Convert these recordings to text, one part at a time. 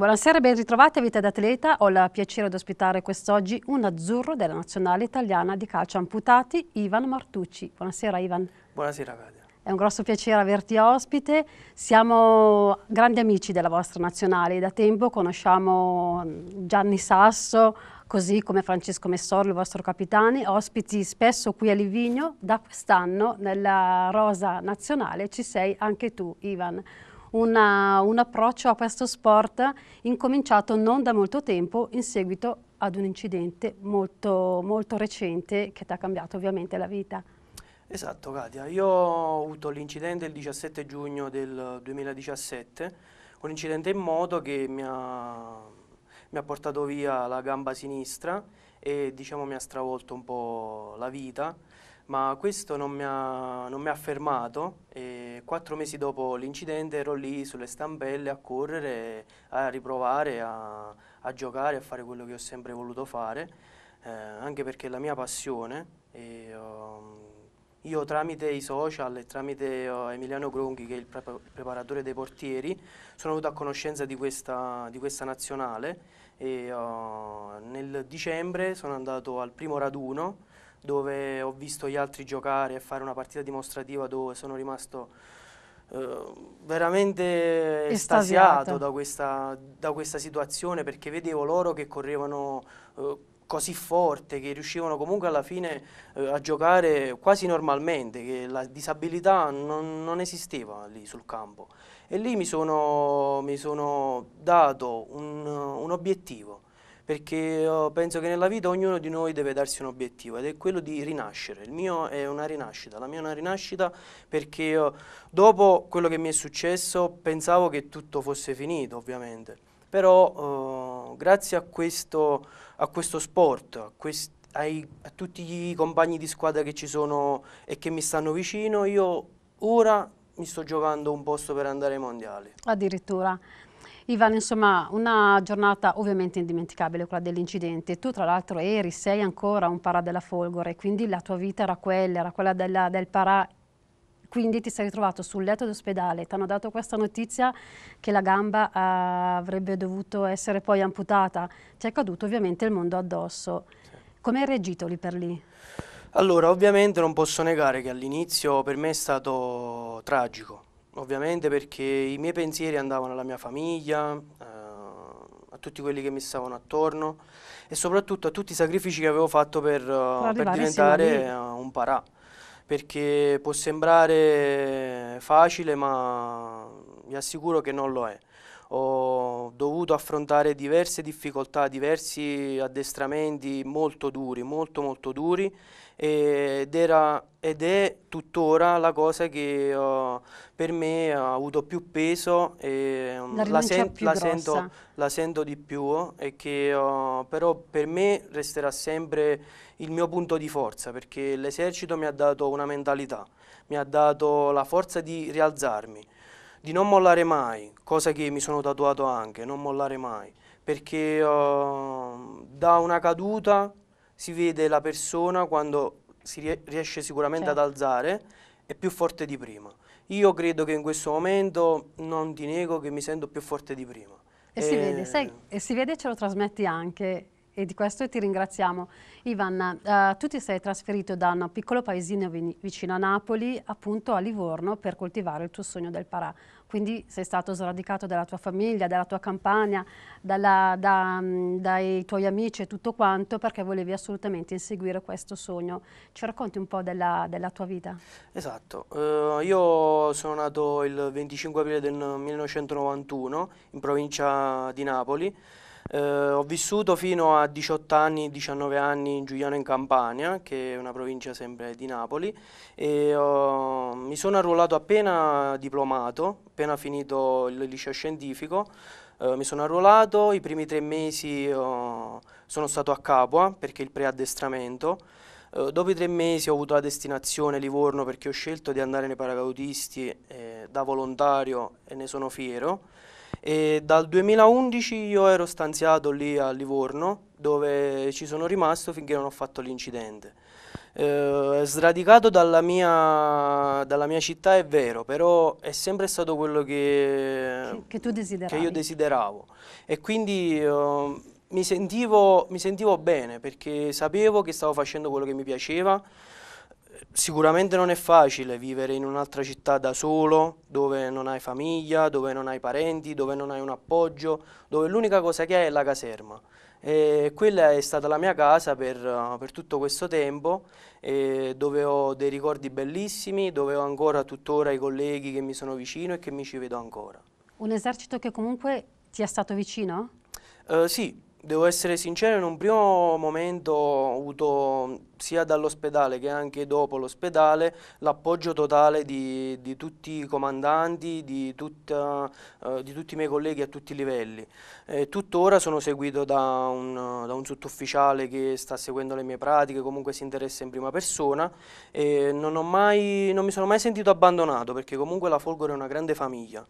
Buonasera, ben ritrovati a Vita d'Atleta. Ho il piacere di ospitare quest'oggi un azzurro della nazionale italiana di calcio amputati, Ivan Martucci. Buonasera Ivan. Buonasera Vadia. È un grosso piacere averti ospite. Siamo grandi amici della vostra nazionale, da tempo conosciamo Gianni Sasso, così come Francesco Messori, il vostro capitano, ospiti spesso qui a Livigno. Da quest'anno nella rosa nazionale ci sei anche tu, Ivan una, un approccio a questo sport incominciato non da molto tempo in seguito ad un incidente molto, molto recente che ti ha cambiato ovviamente la vita. Esatto Katia, io ho avuto l'incidente il 17 giugno del 2017, un incidente in moto che mi ha, mi ha portato via la gamba sinistra e diciamo mi ha stravolto un po' la vita, ma questo non mi ha, non mi ha fermato e quattro mesi dopo l'incidente ero lì sulle stampelle a correre, a riprovare, a, a, giocare, a fare quello che ho sempre voluto fare, eh, anche perché è la mia passione. E, um, io tramite i social e tramite uh, Emiliano Gronchi, che è il, pre il, preparatore dei portieri, sono venuto a conoscenza di questa, di questa nazionale e uh, nel dicembre sono andato al primo raduno dove ho visto gli altri giocare e fare una partita dimostrativa dove sono rimasto eh, veramente estasiato da questa, da questa, situazione perché vedevo loro che correvano eh, così forte che riuscivano comunque alla fine eh, a giocare quasi normalmente, che la disabilità non, non esisteva lì sul campo. E lì mi sono, mi sono dato un, un obiettivo, perché oh, penso che nella vita ognuno di noi deve darsi un obiettivo ed è quello di rinascere. Il mio è una rinascita, la mia è una rinascita perché oh, dopo quello che mi è successo pensavo che tutto fosse finito ovviamente, però eh, grazie a questo, a questo sport, a, quest, ai, a tutti i compagni di squadra che ci sono e che mi stanno vicino, io ora mi sto giocando un posto per andare ai mondiali. Addirittura. Ivan, insomma, una giornata ovviamente indimenticabile, quella dell'incidente. Tu, tra l'altro, eri, sei ancora un parà della Folgore, quindi la tua vita era quella, era quella della, del parà. Quindi ti sei ritrovato sul letto d'ospedale, ti hanno dato questa notizia che la gamba eh, avrebbe dovuto essere poi amputata. Ti è caduto ovviamente il mondo addosso. Come hai reagito lì per lì? Allora, ovviamente non posso negare che all'inizio per me è stato tragico, Ovviamente perché i miei pensieri andavano alla mia famiglia, eh, a tutti quelli che mi stavano attorno e soprattutto a tutti i sacrifici che avevo fatto per, uh, per diventare uh, un parà. Perché può sembrare facile ma vi assicuro che non lo è. Ho dovuto affrontare diverse difficoltà, diversi addestramenti molto duri, molto molto duri ed, era, ed è tuttora la cosa che uh, per me ha avuto più peso e mm, la, la, sen più la, sento, la, sento, di più e che uh, però per me resterà sempre il mio punto di forza perché l'esercito mi ha dato una mentalità, mi ha dato la forza di rialzarmi, di non mollare mai, cosa che mi sono tatuato anche, non mollare mai perché uh, da una caduta si vede la persona quando si riesce sicuramente certo. ad alzare, è più forte di prima. Io credo che in questo momento non ti nego che mi sento più forte di prima. E, e... si eh, vede, sai, e si vede ce lo trasmetti anche e di questo ti ringraziamo. Ivan, eh, tu ti sei trasferito da un piccolo paesino vicino a Napoli appunto a Livorno per coltivare il tuo sogno del Parà quindi sei stato sradicato dalla tua famiglia, dalla tua campagna, dalla, da, dai tuoi amici e tutto quanto perché volevi assolutamente inseguire questo sogno. Ci racconti un po' della, della tua vita? Esatto, uh, io sono nato il 25 aprile del 1991 in provincia di Napoli eh, ho vissuto fino a 18 anni, 19 anni in Giuliano in Campania, che è una provincia sempre di Napoli, e ho, mi sono arruolato appena diplomato, appena finito il liceo scientifico, eh, mi sono arruolato, i primi tre mesi oh, sono stato a Capua perché il preaddestramento, eh, dopo i tre mesi ho avuto la destinazione Livorno perché ho scelto di andare nei paracadutisti eh, da volontario e ne sono fiero e dal 2011 io ero stanziato lì a Livorno dove ci sono rimasto finché non ho fatto l'incidente. Eh, sradicato dalla mia, dalla mia, città è vero, però è sempre stato quello che, che, che, che io desideravo e quindi eh, mi, sentivo, mi sentivo bene perché sapevo che stavo facendo quello che mi piaceva, sicuramente non è facile vivere in un'altra città da solo, dove non hai famiglia, dove non hai parenti, dove non hai un appoggio, dove l'unica cosa che hai è la caserma. E quella è stata la mia casa per, per tutto questo tempo, dove ho dei ricordi bellissimi, dove ho ancora tuttora i colleghi che mi sono vicino e che mi ci vedo ancora. Un esercito che comunque ti è stato vicino? Uh, sì, Devo essere sincero, in un primo momento ho avuto sia dall'ospedale che anche dopo l'ospedale l'appoggio totale di, di, tutti i comandanti, di, tutta, eh, di, tutti i miei colleghi a tutti i livelli. Eh, tuttora sono seguito da un, da un sottufficiale che sta seguendo le mie pratiche, comunque si interessa in prima persona e non, mai, non mi sono mai sentito abbandonato perché comunque la Folgore è una grande famiglia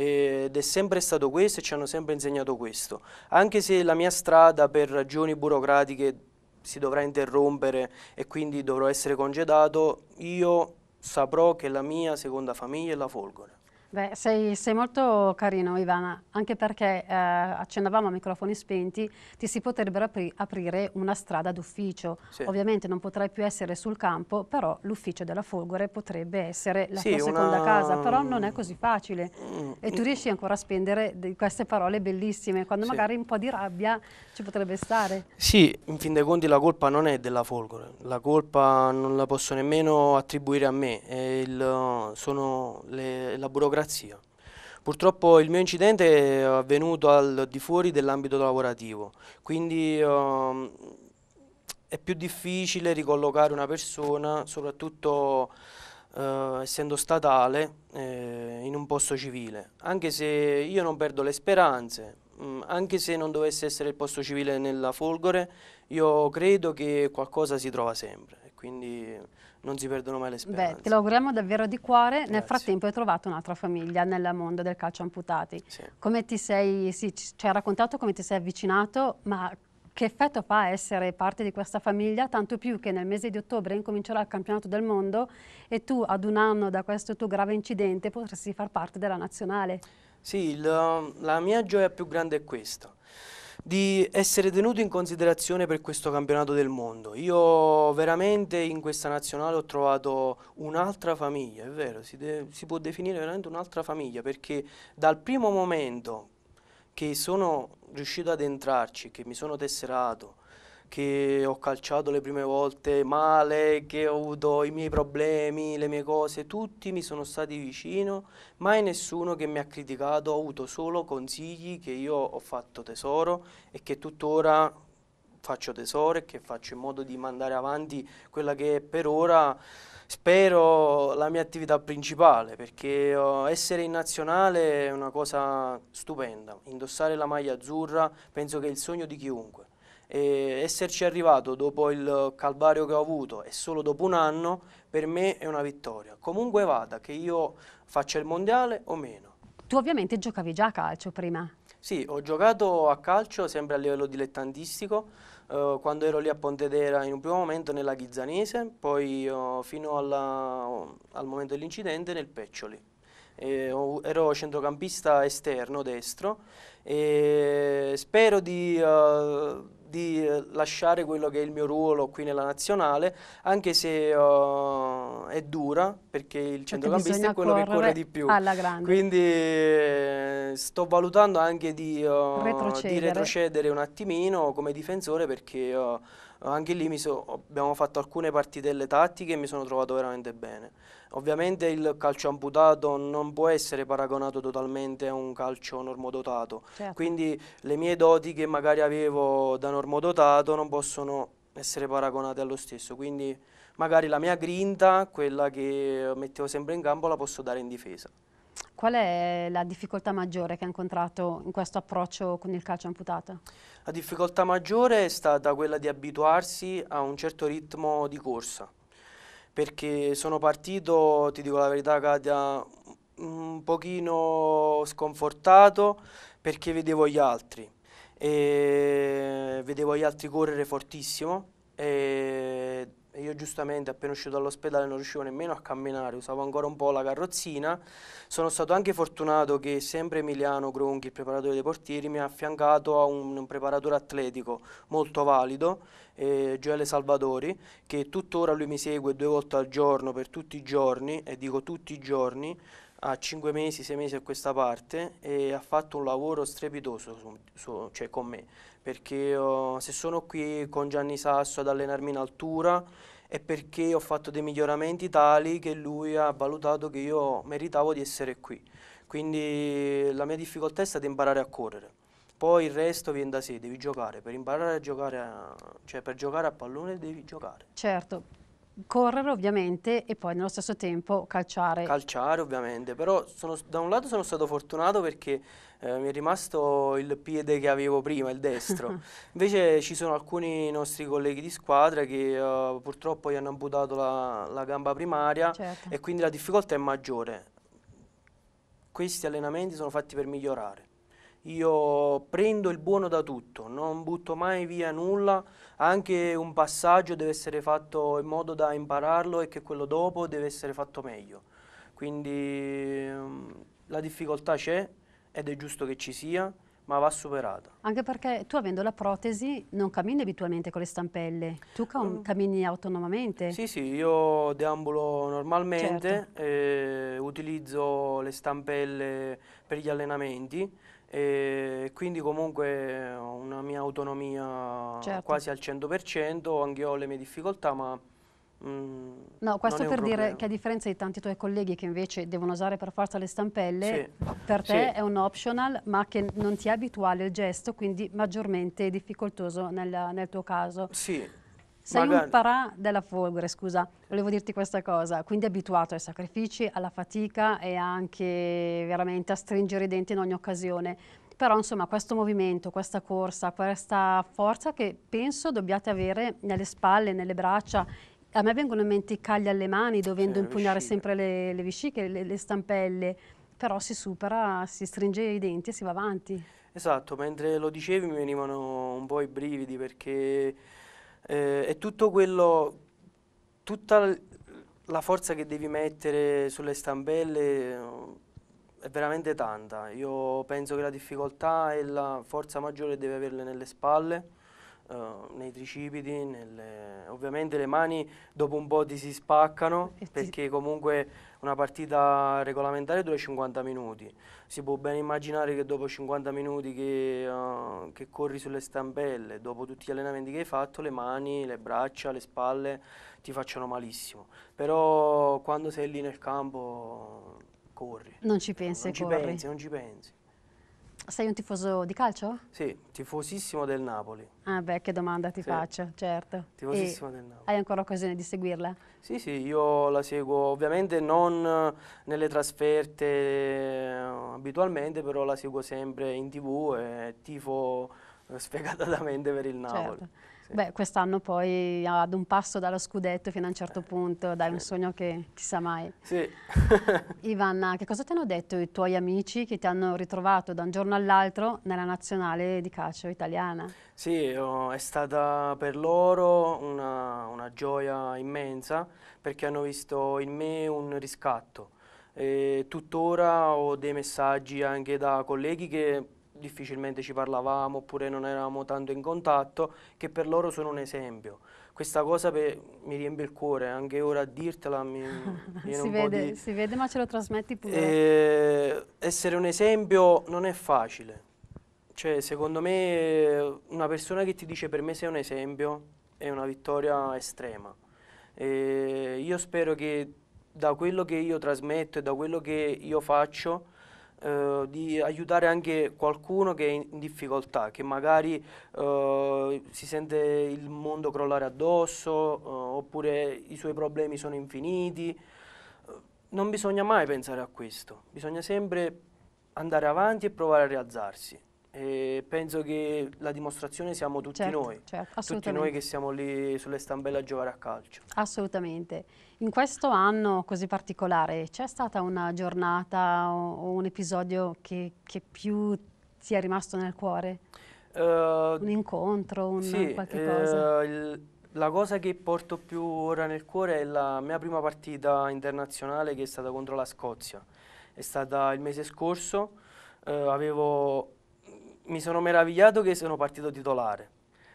ed è sempre stato questo e ci hanno sempre insegnato questo. Anche se la mia strada per ragioni burocratiche si dovrà interrompere e quindi dovrò essere congedato, io saprò che la mia seconda famiglia è la Folgore. Beh, sei, sei, molto carino Ivana, anche perché eh, accennavamo a microfoni spenti, ti si potrebbero apri aprire una strada d'ufficio. Sì. Ovviamente non potrai più essere sul campo, però l'ufficio della Folgore potrebbe essere la sì, tua seconda una... casa, però non è così facile. Mm. E tu mm. riesci ancora a spendere queste parole bellissime, quando sì. magari un po' di rabbia ci potrebbe stare. Sì, in fin dei conti la colpa non è della Folgore, la colpa non la posso nemmeno attribuire a me, il, sono le, la burocrazia burocrazia. Purtroppo il mio incidente è avvenuto al di fuori dell'ambito lavorativo, quindi um, è più difficile ricollocare una persona, soprattutto uh, essendo statale, eh, in un posto civile. Anche se io non perdo le speranze, mh, mm, anche se non dovesse essere il posto civile nella folgore, io credo che qualcosa si trova sempre. Quindi non si perdono mai le speranze. Beh, te lo auguriamo davvero di cuore. Grazie. Nel frattempo hai trovato un'altra famiglia nel mondo del calcio amputati. Sì. Come ti sei, sì, ci hai raccontato come ti sei avvicinato, ma che effetto fa essere parte di questa famiglia, tanto più che nel mese di ottobre incomincerà il campionato del mondo e tu ad un anno da questo tuo grave incidente potresti far parte della nazionale. Sì, la, la mia gioia più grande è questa, di essere tenuto in considerazione per questo campionato del mondo. Io veramente in questa nazionale ho trovato un'altra famiglia, è vero, si, si può definire veramente un'altra famiglia perché dal primo momento che sono riuscito ad entrarci, che mi sono tesserato, che ho calciato le prime volte male, che ho avuto i miei problemi, le mie cose, tutti mi sono stati vicino, mai nessuno che mi ha criticato, ho avuto solo consigli che io ho fatto tesoro e che tuttora faccio tesoro e che faccio in modo di mandare avanti quella che è per ora spero la mia attività principale perché eh, essere in nazionale è una cosa stupenda, indossare la maglia azzurra penso che è il sogno di chiunque e esserci arrivato dopo il calvario che ho avuto e solo dopo un anno per me è una vittoria. Comunque vada, che io faccia il mondiale o meno. Tu ovviamente giocavi già a calcio prima. Sì, ho giocato a calcio sempre a livello dilettantistico, eh, quando ero lì a Pontedera in un primo momento nella Ghizzanese, poi oh, fino alla, oh, al momento dell'incidente nel Peccioli. Eh, ero centrocampista esterno, destro, e spero di... Uh, di eh, lasciare quello che è il mio ruolo qui nella nazionale, anche se eh, è dura perché il centrocampista è quello che corre di più. Alla grande. Quindi eh, sto valutando anche di, uh, retrocedere. di, retrocedere. un attimino come difensore perché uh, anche lì so, abbiamo fatto alcune partitelle tattiche e mi sono trovato veramente bene. Ovviamente il calcio amputato non può essere paragonato totalmente a un calcio normodotato, certo. quindi le mie doti che magari avevo da normodotato non possono essere paragonate allo stesso, quindi magari la mia grinta, quella che mettevo sempre in campo, la posso dare in difesa. Qual è la difficoltà maggiore che ha incontrato in questo approccio con il calcio amputato? La difficoltà maggiore è stata quella di abituarsi a un certo ritmo di corsa, perché sono partito, ti dico la verità Katia, un pochino sconfortato perché vedevo gli altri, e vedevo gli altri correre fortissimo e io giustamente appena uscito dall'ospedale non riuscivo nemmeno a camminare, usavo ancora un po' la carrozzina. Sono stato anche fortunato che sempre Emiliano Gronchi, il preparatore dei portieri, mi ha affiancato a un, un preparatore atletico molto valido, eh, Gioele Salvatori, che tuttora lui mi segue due volte al giorno per tutti i giorni, e dico tutti i giorni, a 5 mesi, 6 mesi a questa parte e ha fatto un lavoro strepitoso su, su, cioè con me, perché oh, se sono qui con Gianni Sasso ad allenarmi in altura è perché ho fatto dei miglioramenti tali che lui ha valutato che io meritavo di essere qui. Quindi la mia difficoltà è stata imparare a correre. Poi il resto viene da sé, devi giocare. Per imparare a giocare, a, cioè per giocare a pallone devi giocare. Certo, correre ovviamente e poi nello stesso tempo calciare. Calciare ovviamente, però sono, da un lato sono stato fortunato perché eh, mi è rimasto il piede che avevo prima, il destro. Invece ci sono alcuni nostri colleghi di squadra che uh, purtroppo gli hanno amputato la, la gamba primaria certo. e quindi la difficoltà è maggiore. Questi allenamenti sono fatti per migliorare. Io prendo il buono da tutto, non butto mai via nulla anche un passaggio deve essere fatto in modo da impararlo e che quello dopo deve essere fatto meglio. Quindi mm, la difficoltà c'è ed è giusto che ci sia, ma va superata. Anche perché tu avendo la protesi non cammini abitualmente con le stampelle, tu um, cammini autonomamente. Sì, sì, io deambulo normalmente, certo. eh, utilizzo le stampelle per gli allenamenti, e quindi comunque ho eh, una mia autonomia certo. quasi al 100%, anche io ho le mie difficoltà, ma... Mm, no, questo per dire che a differenza di tanti tuoi colleghi che invece devono usare per forza le stampelle, sì. per te sì. è un optional, ma che non ti è abituale il gesto, quindi maggiormente difficoltoso nel, nel tuo caso. Sì, sei Magari. un parà della folgore, scusa, volevo dirti questa cosa, quindi abituato ai sacrifici, alla fatica e anche veramente a stringere i denti in ogni occasione. Però insomma questo movimento, questa corsa, questa forza che penso dobbiate avere nelle spalle, nelle braccia a me vengono in mente i cagli alle mani dovendo impugnare vescica. sempre le, le vesciche, le, le, stampelle, però si supera, si stringe i denti e si va avanti. Esatto, mentre lo dicevi mi venivano un po' i brividi perché eh, è tutto quello, tutta la forza che devi mettere sulle stampelle eh, è veramente tanta. Io penso che la difficoltà e la forza maggiore deve averle nelle spalle, uh, nei tricipiti, nelle... ovviamente le mani dopo un po' ti si spaccano perché comunque una partita regolamentare dura 50 minuti, si può ben immaginare che dopo 50 minuti che, uh, che corri sulle stampelle, dopo tutti gli allenamenti che hai fatto, le mani, le braccia, le spalle ti facciano malissimo. Però quando sei lì nel campo corri. Non ci pensi, non corri. Ci pensi, non ci pensi. Sei un tifoso di calcio? Sì, tifosissimo del Napoli. Ah beh, che domanda ti sì. faccio, certo. Tifosissimo e del Napoli. Hai ancora occasione di seguirla? Sì, sì, io la seguo ovviamente non eh, nelle trasferte eh, abitualmente, però la seguo sempre in tv e tifo eh, sfegatamente per il Napoli. Certo. Beh, quest'anno poi ad un passo dallo scudetto fino a un certo eh, punto, dai, un sogno che chissà mai. Sì. Ivanna, che cosa ti hanno detto i tuoi amici che ti hanno ritrovato da un giorno all'altro nella nazionale di calcio italiana? Sì, oh, è stata per loro una, una gioia immensa perché hanno visto in me un riscatto. E tuttora ho dei messaggi anche da colleghi che difficilmente ci parlavamo oppure non eravamo tanto in contatto, che per loro sono un esempio. Questa cosa per, mi riempie il cuore, anche ora a dirtela mi, mi si, vede, di... si vede, ma ce lo trasmetti pure. Eh, essere un esempio non è facile. Cioè, secondo me una persona che ti dice per me sei un esempio è una vittoria estrema. E eh, io spero che da quello che io trasmetto e da quello che io faccio eh, di aiutare anche qualcuno che è in difficoltà, che magari eh, si sente il mondo crollare addosso eh, oppure i suoi problemi sono infiniti. Eh, non bisogna mai pensare a questo, bisogna sempre andare avanti e provare a rialzarsi. E penso che la dimostrazione siamo tutti certo, noi, certo, tutti noi che siamo lì sulle stambelle a giocare a calcio. Assolutamente. In questo anno così particolare c'è stata una giornata o, un episodio che, che più ti è rimasto nel cuore? Uh, un incontro, un sì, qualche cosa? Uh, il, la cosa che porto più ora nel cuore è la mia prima partita internazionale che è stata contro la Scozia. È stata il mese scorso, uh, avevo mi sono meravigliato che sono partito titolare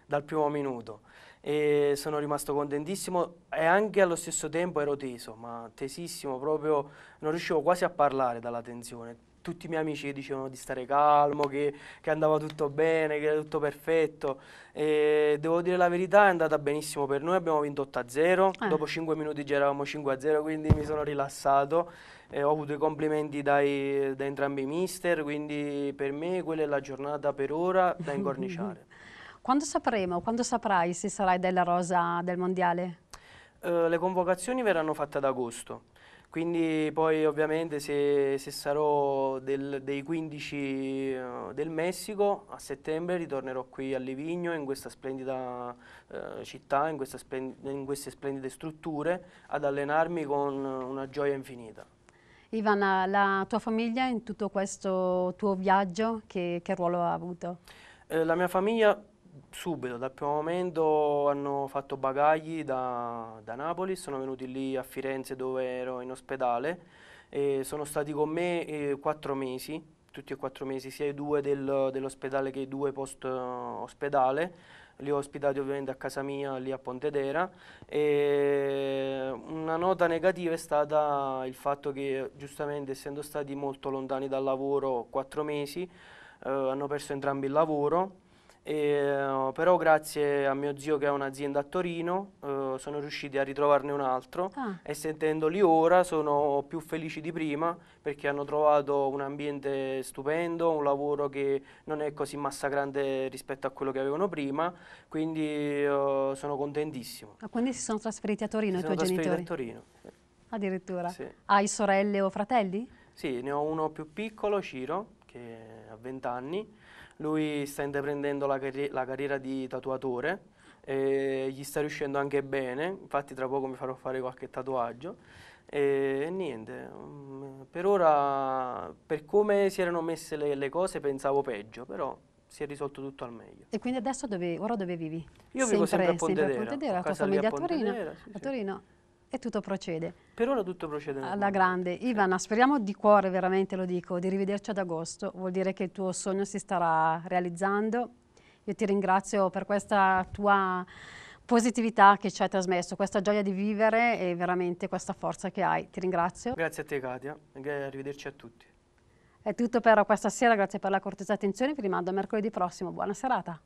dal primo minuto e sono rimasto contentissimo e anche allo stesso tempo ero teso, ma tesissimo, proprio non riuscivo quasi a parlare dalla tensione tutti i miei amici che dicevano di stare calmo, che, che andava tutto bene, che era tutto perfetto. E devo dire la verità, è andata benissimo per noi, abbiamo vinto 8-0, eh. dopo 5 minuti già eravamo 5-0, quindi mi sono rilassato. E ho avuto i complimenti dai, da entrambi i mister, quindi per me quella è la giornata per ora da incorniciare. quando sapremo, quando saprai se sarai della rosa del mondiale? Uh, le convocazioni verranno fatte ad agosto. Quindi poi ovviamente se, se sarò del, dei 15 eh, del Messico a settembre ritornerò qui a Livigno in questa splendida uh, città, in, splendida, in queste splendide strutture ad allenarmi con una gioia infinita. Ivana, la tua famiglia in tutto questo tuo viaggio che, che ruolo ha avuto? Eh, la mia famiglia subito, dal primo momento hanno fatto bagagli da, da, Napoli, sono venuti lì a Firenze dove ero in ospedale e sono stati con me eh, quattro mesi, tutti e quattro mesi, sia i due del, dell'ospedale che i due post ospedale. Li ho ospitati ovviamente a casa mia, lì a Pontedera. E una nota negativa è stata il fatto che, giustamente, essendo stati molto lontani dal lavoro quattro mesi, eh, hanno perso entrambi il lavoro e, ehm, però grazie a mio zio che ha un'azienda a Torino eh, sono riusciti a ritrovarne un altro ah. e sentendoli ora sono più felici di prima perché hanno trovato un ambiente stupendo, un lavoro che non è così massacrante rispetto a quello che avevano prima, quindi eh, sono contentissimo. Ah, quindi si sono trasferiti a Torino si i tuoi genitori? Sono trasferiti a Torino. Addirittura? Sì. Hai sorelle o fratelli? Sì, ne ho uno più piccolo, Ciro, che ha 20 anni, lui sta intraprendendo la, carri la, carriera di tatuatore, e gli sta riuscendo anche bene, infatti tra poco mi farò fare qualche tatuaggio. E, niente, mm, per ora, per come si erano messe le, le cose, pensavo peggio, però si è risolto tutto al meglio. E quindi adesso dove, ora dove vivi? Io sempre, vivo sempre a Pontedera, sempre a Pontedera, a casa famiglia a, Pontedera, a Torino. Sì, a Torino e tutto procede. Per ora tutto procede. Alla grande. Ivana, eh. speriamo di cuore, veramente lo dico, di rivederci ad agosto. Vuol dire che il tuo sogno si starà realizzando. Io ti ringrazio per questa tua positività che ci hai trasmesso, questa gioia di vivere e veramente questa forza che hai. Ti ringrazio. Grazie a te Katia arrivederci a tutti. È tutto per questa sera, grazie per la cortesa attenzione, vi rimando a mercoledì prossimo. Buona serata.